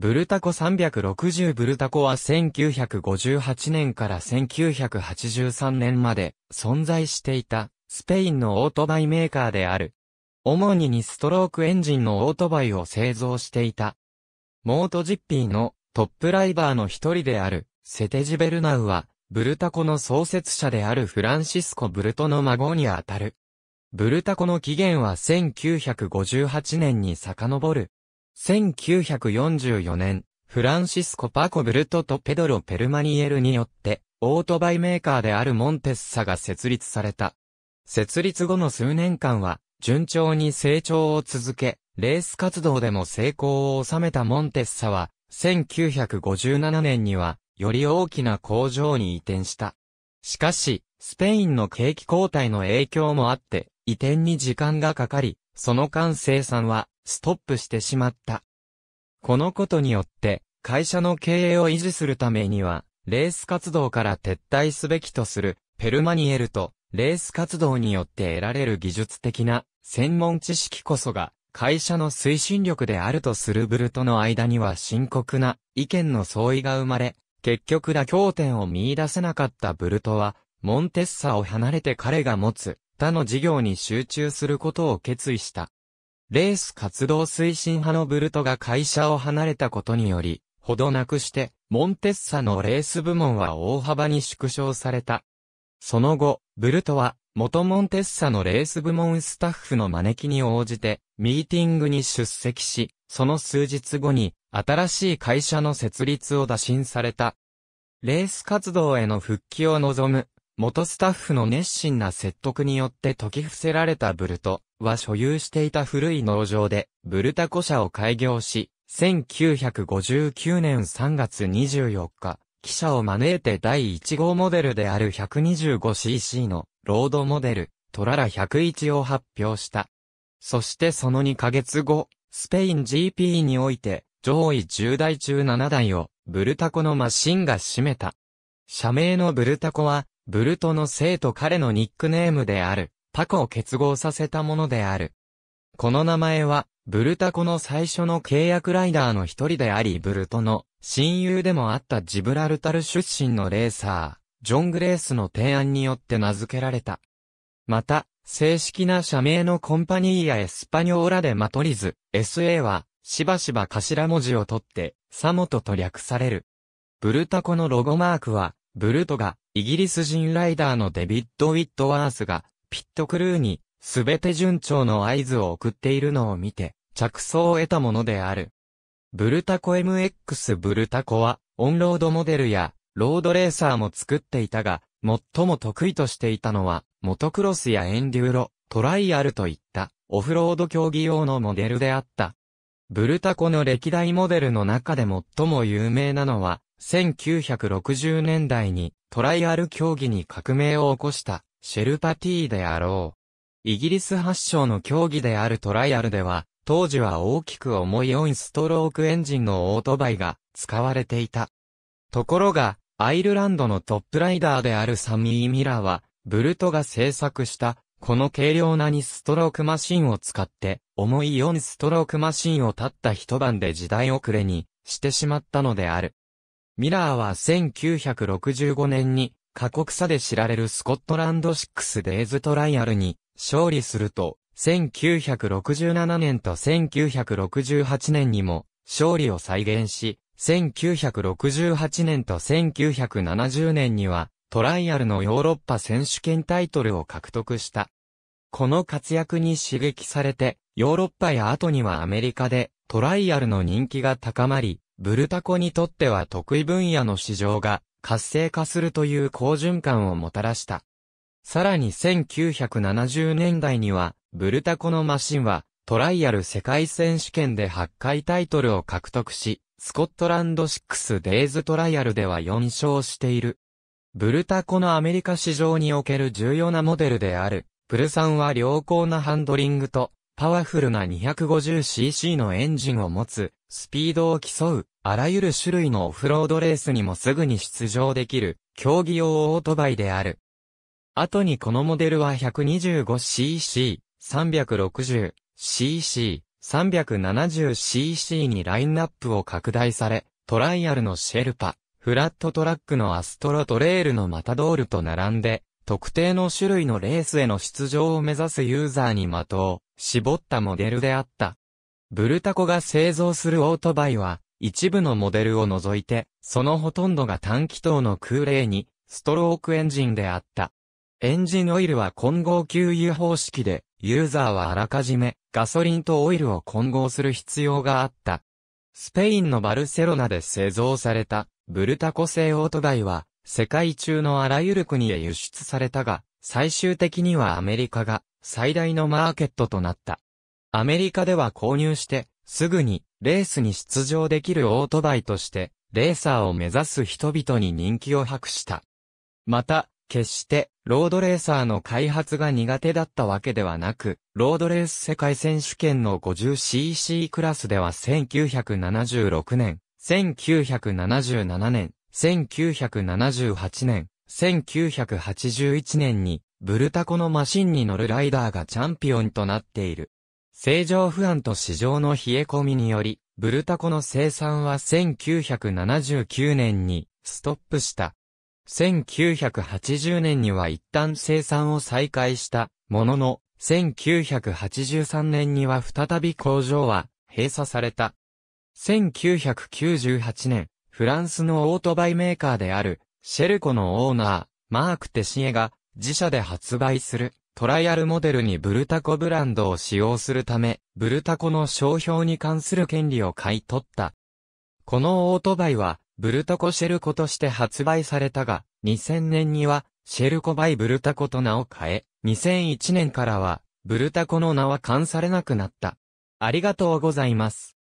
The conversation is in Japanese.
ブルタコ360ブルタコは1958年から1983年まで存在していたスペインのオートバイメーカーである。主に2ストロークエンジンのオートバイを製造していた。モートジッピーのトップライバーの一人であるセテジベルナウはブルタコの創設者であるフランシスコ・ブルトの孫にあたる。ブルタコの起源は1958年に遡る。1944年、フランシスコ・パコ・ブルトとペドロ・ペルマニエルによって、オートバイメーカーであるモンテッサが設立された。設立後の数年間は、順調に成長を続け、レース活動でも成功を収めたモンテッサは、1957年には、より大きな工場に移転した。しかし、スペインの景気交代の影響もあって、移転に時間がかかり、その間生産はストップしてしまった。このことによって、会社の経営を維持するためには、レース活動から撤退すべきとする、ペルマニエルと、レース活動によって得られる技術的な、専門知識こそが、会社の推進力であるとするブルとの間には深刻な意見の相違が生まれ、結局妥協点を見出せなかったブルトは、モンテッサを離れて彼が持つ他の事業に集中することを決意した。レース活動推進派のブルトが会社を離れたことにより、ほどなくして、モンテッサのレース部門は大幅に縮小された。その後、ブルトは、元モンテッサのレース部門スタッフの招きに応じて、ミーティングに出席し、その数日後に、新しい会社の設立を打診された。レース活動への復帰を望む元スタッフの熱心な説得によって解き伏せられたブルトは所有していた古い農場でブルタコ社を開業し、1959年3月24日、記者を招いて第1号モデルである 125cc のロードモデル、トララ101を発表した。そしてその2ヶ月後、スペイン GP において上位10台中7台をブルタコのマシンが占めた。社名のブルタコはブルトの生と彼のニックネームである、タコを結合させたものである。この名前は、ブルタコの最初の契約ライダーの一人であり、ブルトの親友でもあったジブラルタル出身のレーサー、ジョン・グレースの提案によって名付けられた。また、正式な社名のコンパニーやエスパニョーラでマトリズ、SA は、しばしば頭文字を取って、サモトと略される。ブルタコのロゴマークは、ブルトが、イギリス人ライダーのデビッド・ウィットワースが、ピットクルーに、すべて順調の合図を送っているのを見て、着想を得たものである。ブルタコ MX ブルタコは、オンロードモデルや、ロードレーサーも作っていたが、最も得意としていたのは、モトクロスやエンデューロ、トライアルといった、オフロード競技用のモデルであった。ブルタコの歴代モデルの中で最も有名なのは、1960年代にトライアル競技に革命を起こしたシェルパティであろう。イギリス発祥の競技であるトライアルでは、当時は大きく重い4ストロークエンジンのオートバイが使われていた。ところが、アイルランドのトップライダーであるサミー・ミラーは、ブルトが製作したこの軽量な2ストロークマシンを使って、重い4ストロークマシンをたった一晩で時代遅れにしてしまったのである。ミラーは1965年に過酷さで知られるスコットランド6デイズトライアルに勝利すると、1967年と1968年にも勝利を再現し、1968年と1970年にはトライアルのヨーロッパ選手権タイトルを獲得した。この活躍に刺激されて、ヨーロッパや後にはアメリカでトライアルの人気が高まり、ブルタコにとっては得意分野の市場が活性化するという好循環をもたらした。さらに1970年代には、ブルタコのマシンは、トライアル世界選手権で8回タイトルを獲得し、スコットランド6デイズトライアルでは4勝している。ブルタコのアメリカ市場における重要なモデルである、プルサンは良好なハンドリングと、パワフルな 250cc のエンジンを持つ、スピードを競う、あらゆる種類のオフロードレースにもすぐに出場できる、競技用オートバイである。後にこのモデルは 125cc、360cc、370cc にラインナップを拡大され、トライアルのシェルパ、フラットトラックのアストロトレールのマタドールと並んで、特定の種類のレースへの出場を目指すユーザーに的を絞ったモデルであった。ブルタコが製造するオートバイは、一部のモデルを除いて、そのほとんどが短気筒の空冷に、ストロークエンジンであった。エンジンオイルは混合給油方式で、ユーザーはあらかじめ、ガソリンとオイルを混合する必要があった。スペインのバルセロナで製造された、ブルタコ製オートバイは、世界中のあらゆる国へ輸出されたが、最終的にはアメリカが、最大のマーケットとなった。アメリカでは購入して、すぐにレースに出場できるオートバイとして、レーサーを目指す人々に人気を博した。また、決してロードレーサーの開発が苦手だったわけではなく、ロードレース世界選手権の 50cc クラスでは1976年、1977年、1978年、1981年に、ブルタコのマシンに乗るライダーがチャンピオンとなっている。正常不安と市場の冷え込みにより、ブルタコの生産は1979年にストップした。1980年には一旦生産を再開したものの、1983年には再び工場は閉鎖された。1998年、フランスのオートバイメーカーである、シェルコのオーナー、マーク・テシエが自社で発売するトライアルモデルにブルタコブランドを使用するため、ブルタコの商標に関する権利を買い取った。このオートバイは、ブルタコシェルコとして発売されたが、2000年には、シェルコバイブルタコと名を変え、2001年からは、ブルタコの名は冠されなくなった。ありがとうございます。